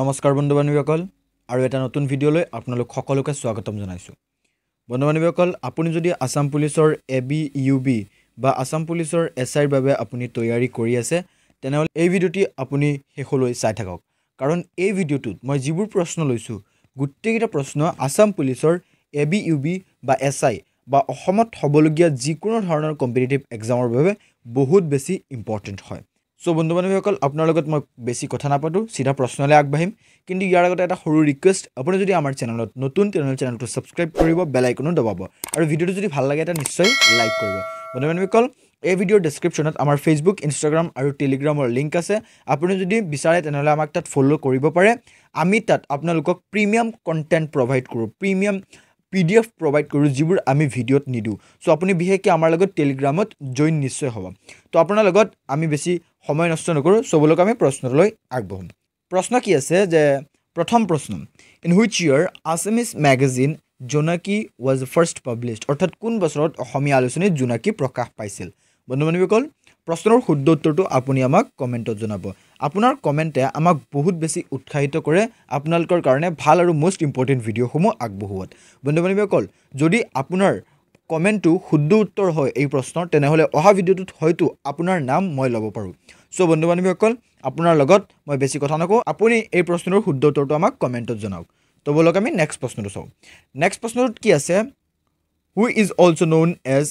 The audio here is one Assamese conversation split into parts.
নমস্কাৰ বন্ধু বান্ধৱীসকল আৰু এটা নতুন ভিডিঅ'লৈ আপোনালোক সকলোকে স্বাগতম জনাইছোঁ বন্ধু বান্ধৱীসকল আপুনি যদি আছাম পুলিচৰ এ বি ইউ বি বা আছাম পুলিচৰ এছ আইৰ বাবে আপুনি তৈয়াৰী কৰি আছে তেনেহ'লে এই ভিডিঅ'টি আপুনি শেষলৈ চাই থাকক কাৰণ এই ভিডিঅ'টোত মই যিবোৰ প্ৰশ্ন লৈছোঁ গোটেইকেইটা প্ৰশ্ন আছাম পুলিচৰ এ বি ইউ বি বা এছ আই বা অসমত হ'বলগীয়া যিকোনো ধৰণৰ কম্পিটিটিভ এক্সামৰ বাবে বহুত বেছি ইম্পৰ্টেণ্ট হয় চ' বন্ধু বান্ধৱীসকল আপোনাৰ লগত মই বেছি কথা নাপাতোঁ চিধা প্ৰশ্নলৈ আগবাঢ়িম কিন্তু ইয়াৰ আগতে এটা সৰু ৰিকুৱেষ্ট আপুনি যদি আমাৰ চেনেলত নতুন তেনেহ'লে চেনেলটো ছাবস্ক্ৰাইব কৰিব বেল আইকনো দবাব আৰু ভিডিঅ'টো যদি ভাল লাগে এটা নিশ্চয় লাইক কৰিব বন্ধু বান্ধৱীসকল এই ভিডিঅ'ৰ ডেছক্ৰিপশ্যনত আমাৰ ফেচবুক ইনষ্টাগ্ৰাম আৰু টেলিগ্ৰামৰ লিংক আছে আপুনি যদি বিচাৰে তেনেহ'লে আমাক তাত ফ'ল' কৰিব পাৰে আমি তাত আপোনালোকক প্ৰিমিয়াম কণ্টেণ্ট প্ৰভাইড কৰোঁ premium P D F provide কৰোঁ যিবোৰ আমি ভিডিঅ'ত নিদিওঁ চ' আপুনি বিশেষকৈ আমাৰ লগত টেলিগ্ৰামত জইন নিশ্চয় হ'ব তো আপোনাৰ লগত আমি বেছি সময় নষ্ট নকৰোঁ চবলৈকে আমি প্ৰশ্নটোলৈ আগবঢ়াম প্ৰশ্ন কি আছে যে প্ৰথম প্ৰশ্ন in which year Assamese magazine Jonaki was first published অৰ্থাৎ কোন বছৰত অসমীয়া আলোচনী জোনাকী প্ৰকাশ পাইছিল বন্ধু বান্ধৱীসকল প্ৰশ্নৰ শুদ্ধ উত্তৰটো আপুনি আমাক কমেণ্টত জনাব আপোনাৰ কমেণ্টে আমাক বহুত বেছি উৎসাহিত কৰে আপোনালোকৰ কাৰণে ভাল আৰু মষ্ট ইম্পৰ্টেণ্ট ভিডিঅ'সমূহ আগবঢ়োৱাত বন্ধু বান্ধৱীসকল যদি আপোনাৰ কমেণ্টটো শুদ্ধ উত্তৰ হয় এই প্ৰশ্নৰ তেনেহ'লে অহা ভিডিঅ'টোত হয়তো আপোনাৰ নাম মই ল'ব পাৰোঁ চ' বন্ধু বান্ধৱীসকল আপোনাৰ লগত মই বেছি কথা নকওঁ আপুনি এই প্ৰশ্নটোৰ শুদ্ধ উত্তৰটো আমাক কমেণ্টত জনাওক তো বলক আমি নেক্সট প্ৰশ্নটো চাওঁ নেক্সট প্ৰশ্নটোত কি আছে who is also' known as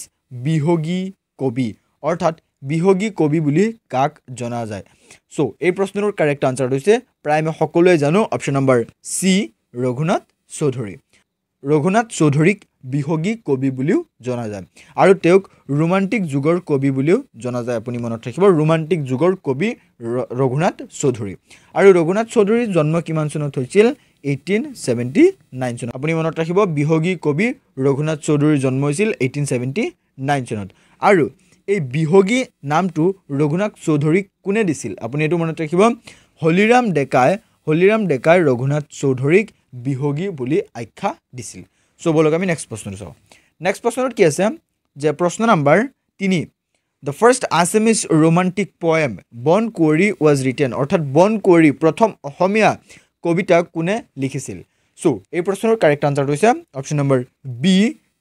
Bihagi Kabi অৰ্থাৎ বিহগী কবি বুলি কাক জনা যায় চ' এই প্ৰশ্নটোৰ কাৰেক্ট আনচাৰটো হৈছে প্ৰায় আমি সকলোৱে জানো option number C Raghunath Choudhury Raghunath চৌধুৰীক বিহগী কবি বুলিও জনা যায় আৰু তেওঁক ৰোমান্টিক যুগৰ কবি বুলিও জনা যায় আপুনি মনত ৰাখিব ৰোমান্টিক যুগৰ কবি ৰঘুনাথ চৌধুৰী আৰু ৰঘুনাথ চৌধুৰীৰ জন্ম কিমান চনত হৈছিল এইটিন চেভেণ্টি নাইন চনত আপুনি মনত ৰাখিব বিহগী কবি ৰঘুনাথ চৌধুৰীৰ জন্ম হৈছিল এইটিন চেভেণ্টি নাইন চনত আৰু এই বিহগী নামটো ৰঘুনাথ চৌধুৰীক কোনে দিছিল আপুনি এইটো মনত ৰাখিব হলিৰাম ডেকাই হলিৰাম ডেকাই ৰঘুনাথ চৌধুৰীক বিহগী বুলি আখ্যা দিছিল চবলৈকে আমি নেক্সট প্ৰশ্নটো চাওঁ নেক্সট প্ৰশ্নটোত কি আছে যে প্ৰশ্ন নাম্বাৰ তিনি the first Assamese romantic poem Bon Kuwori was written অৰ্থাৎ বন কুঁৱৰী প্ৰথম অসমীয়া কবিতা কোনে লিখিছিল চ' এই প্ৰশ্নটোৰ কাৰেক্ট আনচাৰটো হৈছে option number B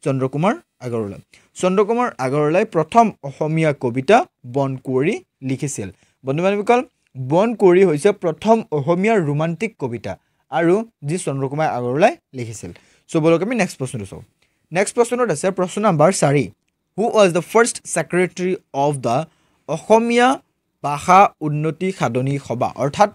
Chandrakumar Agarwala Chandrakumar আগৰৱালাই প্ৰথম অসমীয়া কবিতা বন কুঁৱৰী লিখিছিল বন্ধু বান্ধৱীসকল বন কুঁৱৰী হৈছে প্ৰথম অসমীয়া ৰোমাণ্টিক কবিতা আৰু যি চন্দ্ৰ কুমাৰ আগৰৱালাই লিখিছিল চ' বলক আমি নেক্সট প্ৰশ্নটো চাওঁ নেক্সট প্ৰশ্নটোত আছে প্ৰশ্ন নম্বৰ চাৰি who was the first secretary of the Asamiya Bhasha Unnati সাধনী সভা অৰ্থাৎ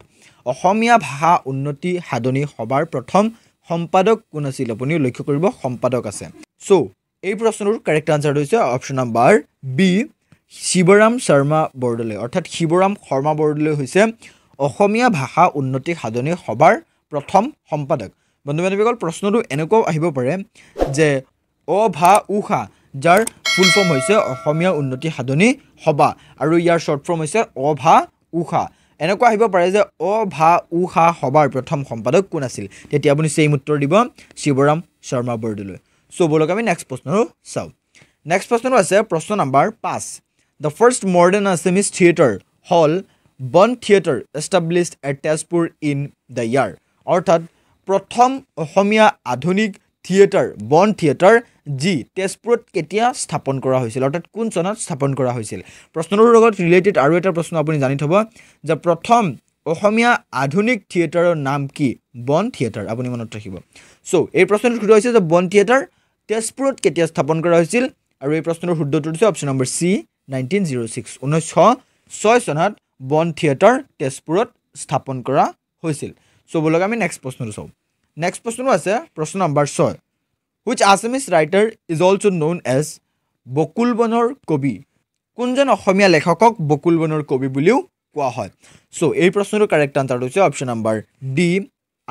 অসমীয়া ভাষা উন্নতি সাধনী সভাৰ প্ৰথম সম্পাদক কোন আছিল আপুনি লক্ষ্য কৰিব সম্পাদক আছে চ' এই প্ৰশ্নটোৰ কাৰেক্ট আনচাৰটো হৈছে option number B Sivaram Sarma Bordoloi অৰ্থাৎ শিৱৰাম শৰ্মা বৰদলৈ হৈছে অসমীয়া ভাষা উন্নতি সাধনী সভাৰ প্ৰথম সম্পাদক বন্ধু বান্ধৱীসকল প্ৰশ্নটো এনেকুৱাও আহিব পাৰে যে অ ভা উষা যাৰ ফুল ফৰ্ম হৈছে অসমীয়া উন্নতি সাধনী সভা আৰু ইয়াৰ শ্বৰ্ট ফৰ্ম হৈছে অ ভা উষা এনেকুৱা আহিব পাৰে যে অ ভা উষা সবাৰ প্ৰথম সম্পাদক কোন আছিল তেতিয়া আপুনি চেইম উত্তৰ দিব শিৱৰাম শৰ্মা বৰদলৈ চ' বলক আমি নেক্সট প্ৰশ্নটো চাওঁ নেক্সট প্ৰশ্নটো আছে প্ৰশ্ন নাম্বাৰ পাঁচ the first modern Assamese theatre hall Bon theatre established at Tezpur in the year অৰ্থাৎ প্ৰথম অসমীয়া আধুনিক থিয়েটাৰ বন থিয়েটাৰ যি তেজপুৰত কেতিয়া স্থাপন কৰা হৈছিল অৰ্থাৎ কোন চনত স্থাপন কৰা হৈছিল প্ৰশ্নটোৰ লগত ৰিলেটেড আৰু এটা প্ৰশ্ন আপুনি জানি থ'ব যে প্ৰথম অসমীয়া আধুনিক থিয়েটাৰৰ নাম কি বন থিয়েটাৰ আপুনি মনত ৰাখিব চ' এই প্ৰশ্নটো সোধা হৈছে যে বন থিয়েটাৰ তেজপুৰত কেতিয়া স্থাপন কৰা হৈছিল আৰু এই প্ৰশ্নটোৰ শুদ্ধটো হৈছে option number C nineteen zero' six ঊনৈছশ ছয় চনত বন থিয়েটাৰ তেজপুৰত স্থাপন কৰা হৈছিল চ' বলক আমি নেক্সট প্ৰশ্নটো চাওঁ নেক্সট প্ৰশ্নটো আছে প্ৰশ্ন নম্বৰ ছয় which Assamese writer is also' known as বকুলবনৰ কবি কোনজন অসমীয়া লেখকক বকুলবনৰ কবি বুলিও কোৱা হয় চ' এই প্ৰশ্নটোৰ কাৰেক্ট আনচাৰটো হৈছে option number D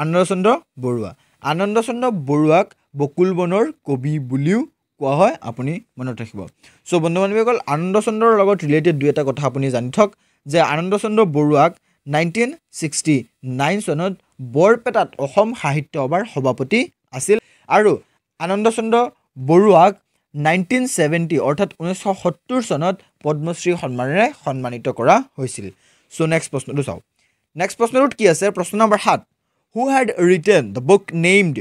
Anandachandra Barua Anandachandra বৰুৱাক বকুলবনৰ কবি বুলিও কোৱা হয় আপুনি মনত ৰাখিব চ' বন্ধু বান্ধৱীসকল আনন্দচন্দ্ৰৰ লগত ৰিলেটেড দুই এটা কথা আপুনি জানি থওক যে আনন্দচন্দ্ৰ বৰুৱাক নাইনটিন ছিক্সটি নাইন চনত বৰপেটাত অসম সাহিত্য সভাৰ সভাপতি আছিল আৰু আনন্দ চন্দ্ৰ বৰুৱাক নাইনটিন চেভেণ্টি অৰ্থাৎ ঊনৈছশ সত্তৰ চনত পদ্মশ্ৰী সন্মানেৰে সন্মানিত কৰা হৈছিল চ' নেক্সট প্ৰশ্নটো চাওক নেক্সট প্ৰশ্নটোত কি আছে প্ৰশ্ন নম্বৰ সাত who had written the book named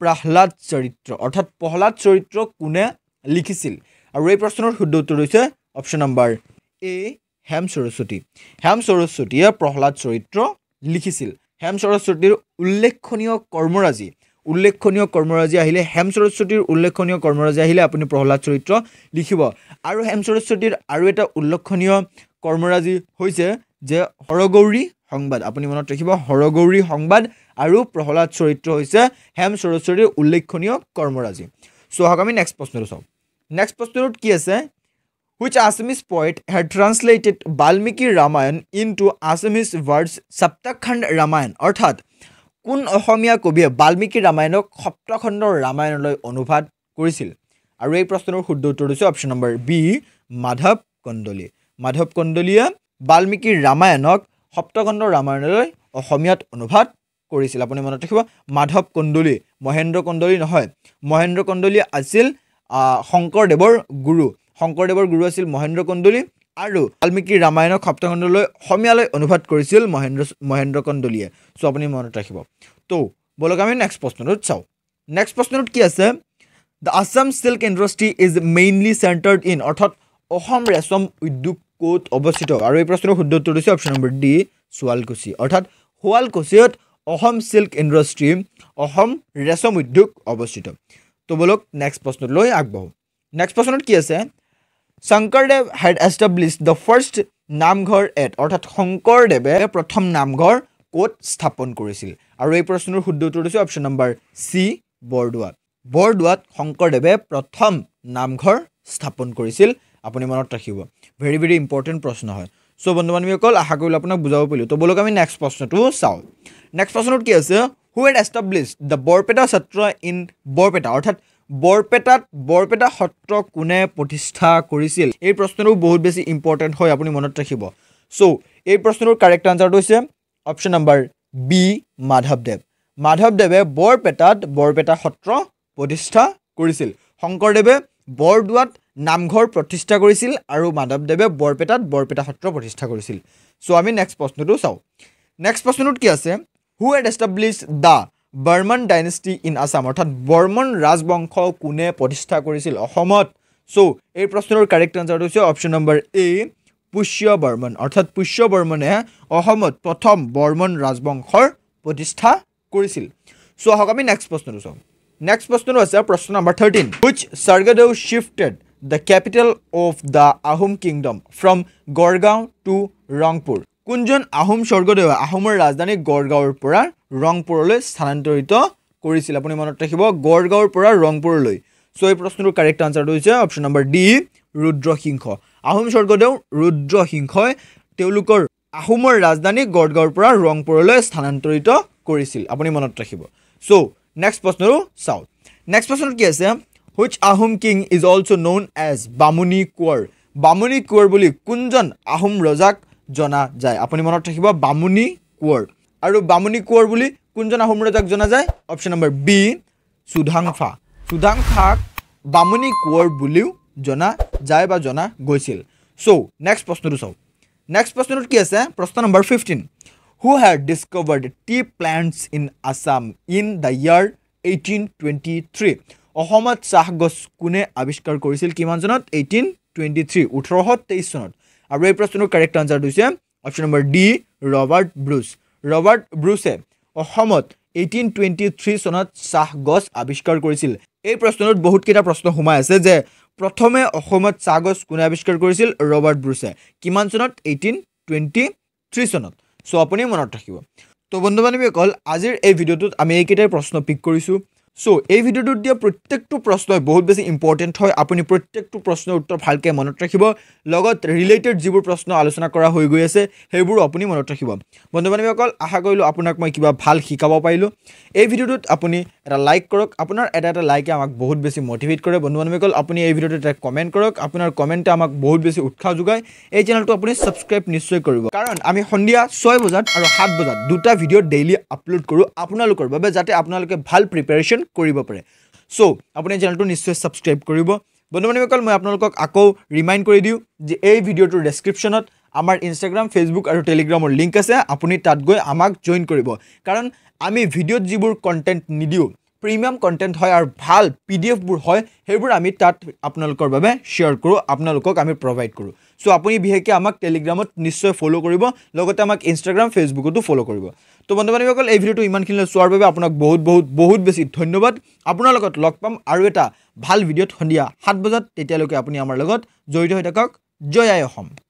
Prahlad চৰিত্ৰ অৰ্থাৎ প্ৰহ্লাদ চৰিত্ৰ কোনে লিখিছিল আৰু এই প্ৰশ্নৰ শুদ্ধ উত্তৰ হৈছে option number A Hem Saraswati Hem সৰস্বতীয়ে প্ৰহ্লাদ চৰিত্ৰ লিখিছিল হেম সৰস্বতীৰ উল্লেখনীয় কৰ্মৰাজি উল্লেখনীয় কৰ্মৰাজি আহিলে হেম সৰস্বতীৰ উল্লেখনীয় কৰ্মৰাজি আহিলে আপুনি প্ৰহ্লাদ চৰিত্ৰ লিখিব আৰু হেম সৰস্বতীৰ আৰু এটা উল্লেখনীয় কৰ্মৰাজি হৈছে যে হৰগৌৰী সংবাদ আপুনি মনত ৰাখিব হৰগৌৰী সংবাদ আৰু প্ৰহ্লাদ চৰিত্ৰ হৈছে হেম সৰস্বতীৰ উল্লেখনীয় কৰ্মৰাজি চ' আহক আমি নেক্সট প্ৰশ্নটো চাওঁ নেক্সট প্ৰশ্নটোত কি আছে which Assamese poet had translated Balmiki Ramayan into Assamese words Saptakhand Ramayan or Tad Kun Ohomia Kobi, Balmiki Ramayano, Koptakhondo Ramayan Loy Onupad Kurisil. A ray prostano who do to option number B Madhab Kondoli. Madhab Kondolia, Balmiki Ramayanok, Hoptakhondo Ramayan Loy, Ohomiat Onupad Kurisil upon Monotakua, Madhab Kondoli, Mohendro Kondoli Nohoi, Mohendro Kondoli Asil, Hongkor Debor Guru. শংকৰদেৱৰ গুৰু আছিল মহেন্দ্ৰ কন্দলী আৰু বাল্মীকিৰ ৰামায়ণৰ সপ্তখণ্ডলৈ অসমীয়ালৈ অনুবাদ কৰিছিল মহেন্দ্ৰ মহেন্দ্ৰ কন্দলীয়ে চ' আপুনি মনত ৰাখিব ত' বলক আমি নেক্সট প্ৰশ্নটোত চাওঁ নেক্সট প্ৰশ্নটোত কি আছে the Assam silk industry is mainly centred in অৰ্থাৎ অসম ৰেচম উদ্যোগ ক'ত অৱস্থিত আৰু এই প্ৰশ্নটোৰ শুদ্ধ উত্তৰটো হৈছে অপশ্যন নম্বৰ ডি শুৱালকুচি অৰ্থাৎ শুৱালকুচিত অসম চিল্ক ইণ্ডাষ্ট্ৰী অসম ৰেচম উদ্যোগ অৱস্থিত ত' বলক নেক্সট প্ৰশ্নটোলৈ আগবাঢ়োঁ নেক্সট প্ৰশ্নত কি আছে Sankardev had establish the first Namghar at অৰ্থাৎ শংকৰদেৱে প্ৰথম নামঘৰ ক'ত স্থাপন কৰিছিল আৰু এই প্ৰশ্নটোৰ শুদ্ধ উত্তৰ হৈছে অপশ্যন নম্বৰ চি বৰদোৱা বৰদোৱাত শংকৰদেৱে প্ৰথম নামঘৰ স্থাপন কৰিছিল আপুনি মনত ৰাখিব ভেৰি ভেৰি ইম্পৰ্টেণ্ট প্ৰশ্ন হয় চ' বন্ধু বান্ধৱীসকল আশা কৰিলোঁ আপোনাক বুজাব পাৰিলোঁ ত' বলক আমি নেক্সট প্ৰশ্নটো চাওঁ নেক্সট প্ৰশ্নটোত কি আছে who had establish the Barpeta Satra in Barpeta অৰ্থাৎ বৰপেটাত বৰপেটা সত্ৰ কোনে প্ৰতিষ্ঠা কৰিছিল এই প্ৰশ্নটো বহুত বেছি ইম্পৰ্টেণ্ট হয় আপুনি মনত ৰাখিব চ' এই প্ৰশ্নটোৰ কাৰেক্ট আনচাৰটো হৈছে অপশ্যন নম্বৰ বি মাধৱদেৱ মাধৱদেৱে বৰপেটাত বৰপেটা সত্ৰ প্ৰতিষ্ঠা কৰিছিল শংকৰদেৱে বৰদোৱাত নামঘৰ প্ৰতিষ্ঠা কৰিছিল আৰু মাধৱদেৱে বৰপেটাত বৰপেটা সত্ৰ প্ৰতিষ্ঠা কৰিছিল চ' আমি নেক্সট প্ৰশ্নটো চাওঁ নেক্সট প্ৰশ্নটোত কি আছে who had establish the Barman dynasty in Assam অৰ্থাৎ বৰ্মন ৰাজবংশ কোনে প্ৰতিষ্ঠা কৰিছিল অসমত চ' এই প্ৰশ্নটোৰ কাৰেক্ট আনচাৰটো হৈছে option number A Pushya Barman অৰ্থাৎ পুষ্য বৰ্মনে অসমত প্ৰথম বৰ্মন ৰাজবংশৰ প্ৰতিষ্ঠা কৰিছিল চ' আহক আমি নেক্সট প্ৰশ্নটো চাওঁ নেক্সট প্ৰশ্নটো আছে প্ৰশ্ন number thirteen which Swargadeu shifted the capital of the Ahom kingdom from Garhgaon to Rangpur কোনজন আহোম স্বৰ্গদেৱে আহোমৰ ৰাজধানী গড়গাঁৱৰ পৰা ৰংপুৰলৈ স্থানান্তৰিত কৰিছিল আপুনি মনত ৰাখিব গড়গাঁৱৰ পৰা ৰংপুৰলৈ চ' এই প্ৰশ্নটোৰ কাৰেক্ট আনচাৰটো হৈছে option number D Rudra Singha Ahom Swargadeu ৰুদ্ৰসিংহই তেওঁলোকৰ আহোমৰ ৰাজধানী গড়গাঁৱৰ পৰা ৰংপুৰলৈ স্থানান্তৰিত কৰিছিল আপুনি মনত ৰাখিব ছ' নেক্সট প্ৰশ্নটো চাওক নেক্সট প্ৰশ্নটো কি আছে which Ahom king is also' known as Bamuni Konwar Bamuni Konwar বুলি কোনজন আহোম ৰজাক জনা যায় আপুনি মনত ৰাখিব বামুনি কোঁৱৰ আৰু বামুনি কোঁৱৰ বুলি কোনজন আহোম ৰজাক জনা যায় অপশ্যন নম্বৰ বি চুধাংফা চুধাংফাক বামুনি কোঁৱৰ বুলিও জনা যায় বা জনা গৈছিল চ' নেক্সট প্ৰশ্নটো চাওক নেক্সট প্ৰশ্নটোত কি আছে প্ৰশ্ন number fifteen who had discovered tea plants in Assam in the year eighteen twenty three অসমত চাহ গছ কোনে আৱিষ্কাৰ কৰিছিল কিমানজনত এইটিন টুৱেণ্টি থ্ৰী ওঠৰশ তেইছ চনত আৰু এই প্ৰশ্নটোৰ কাৰেক্ট আনচাৰটো হৈছে option number D Robert Bruce Robert ব্ৰুছে অসমত এইটিন টুৱেণ্টি থ্ৰী চনত চাহ গছ আৱিষ্কাৰ কৰিছিল এই প্ৰশ্নটোত বহুতকেইটা প্ৰশ্ন সোমাই আছে যে প্ৰথমে অসমত চাহ গছ কোনে আৱিষ্কাৰ কৰিছিল ৰবাৰ্ট ব্ৰুছে কিমান চনত এইটিন টুৱেণ্টি থ্ৰী চনত চ' আপুনি মনত ৰাখিব ত' বন্ধু বান্ধৱীসকল আজিৰ এই ভিডিঅ'টোত আমি এইকেইটাই প্ৰশ্ন পিক কৰিছোঁ চ' এই ভিডিঅ'টোত দিয়া প্ৰত্যেকটো প্ৰশ্নই বহুত বেছি ইম্পৰ্টেণ্ট হয় আপুনি প্ৰত্যেকটো প্ৰশ্নৰ উত্তৰ ভালকৈ মনত ৰাখিব লগত ৰিলেটেড যিবোৰ প্ৰশ্ন আলোচনা কৰা হৈ গৈ আছে সেইবোৰো আপুনি মনত ৰাখিব বন্ধু বান্ধৱীসকল আশা কৰিলোঁ আপোনাক মই কিবা ভাল শিকাব পাৰিলোঁ এই ভিডিঅ'টোত আপুনি এটা লাইক কৰক আপোনাৰ এটা এটা লাইকে আমাক বহুত বেছি মটিভেট কৰে বন্ধু বান্ধৱীসকল আপুনি এই ভিডিঅ'টোত এটা কমেণ্ট কৰক আপোনাৰ কমেণ্টে আমাক বহুত বেছি উৎসাহ যোগায় এই চেনেলটো আপুনি ছাবস্ক্ৰাইব নিশ্চয় কৰিব কাৰণ আমি সন্ধিয়া ছয় বজাত আৰু সাত বজাত দুটা ভিডিঅ' ডেইলি আপলোড কৰোঁ আপোনালোকৰ বাবে যাতে আপোনালোকে ভাল প্ৰিপেৰেশ্যন কৰিব পাৰে চ' আপুনি চেনেলটো নিশ্চয় ছাবস্ক্ৰাইব কৰিব বন্ধু বান্ধৱীসকল মই আপোনালোকক আকৌ ৰিমাইণ্ড কৰি দিওঁ যে এই ভিডিঅ'টোৰ ডেছক্ৰিপশ্যনত আমাৰ ইনষ্টাগ্ৰাম ফেচবুক আৰু টেলিগ্ৰামৰ লিংক আছে আপুনি তাত গৈ আমাক জইন কৰিব কাৰণ আমি ভিডিঅ'ত যিবোৰ কণ্টেণ্ট নিদিওঁ প্ৰিমিয়াম কণ্টেণ্ট হয় আৰু ভাল পি ডি এফবোৰ হয় সেইবোৰ আমি তাত আপোনালোকৰ বাবে শ্বেয়াৰ কৰোঁ আপোনালোকক আমি প্ৰভাইড কৰোঁ চ' আপুনি বিশেষকৈ আমাক টেলিগ্ৰামত নিশ্চয় ফ'ল' কৰিব লগতে আমাক ইনষ্টাগ্ৰাম ফেচবুকতো ফ'ল' কৰিব তো বন্ধু বান্ধৱীসকল এই ভিডিঅ'টো ইমানখিনিলৈ চোৱাৰ বাবে আপোনাক বহুত বহুত বহুত বেছি ধন্যবাদ আপোনাৰ লগত লগ পাম আৰু এটা ভাল ভিডিঅ'ত সন্ধিয়া সাত বজাত তেতিয়ালৈকে আপুনি আমাৰ লগত জড়িত হৈ থাকক জয় অসম